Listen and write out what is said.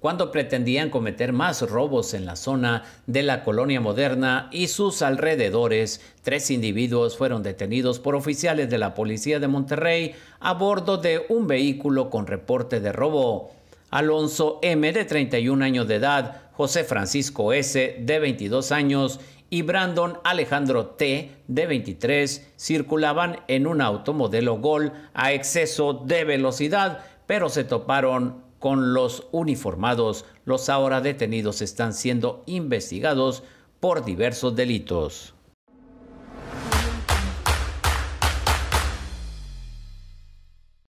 cuando pretendían cometer más robos en la zona de la colonia moderna y sus alrededores. Tres individuos fueron detenidos por oficiales de la Policía de Monterrey a bordo de un vehículo con reporte de robo. Alonso M, de 31 años de edad, José Francisco S, de 22 años, y Brandon Alejandro T, de 23, circulaban en un automodelo Gol a exceso de velocidad, pero se toparon con los uniformados, los ahora detenidos están siendo investigados por diversos delitos.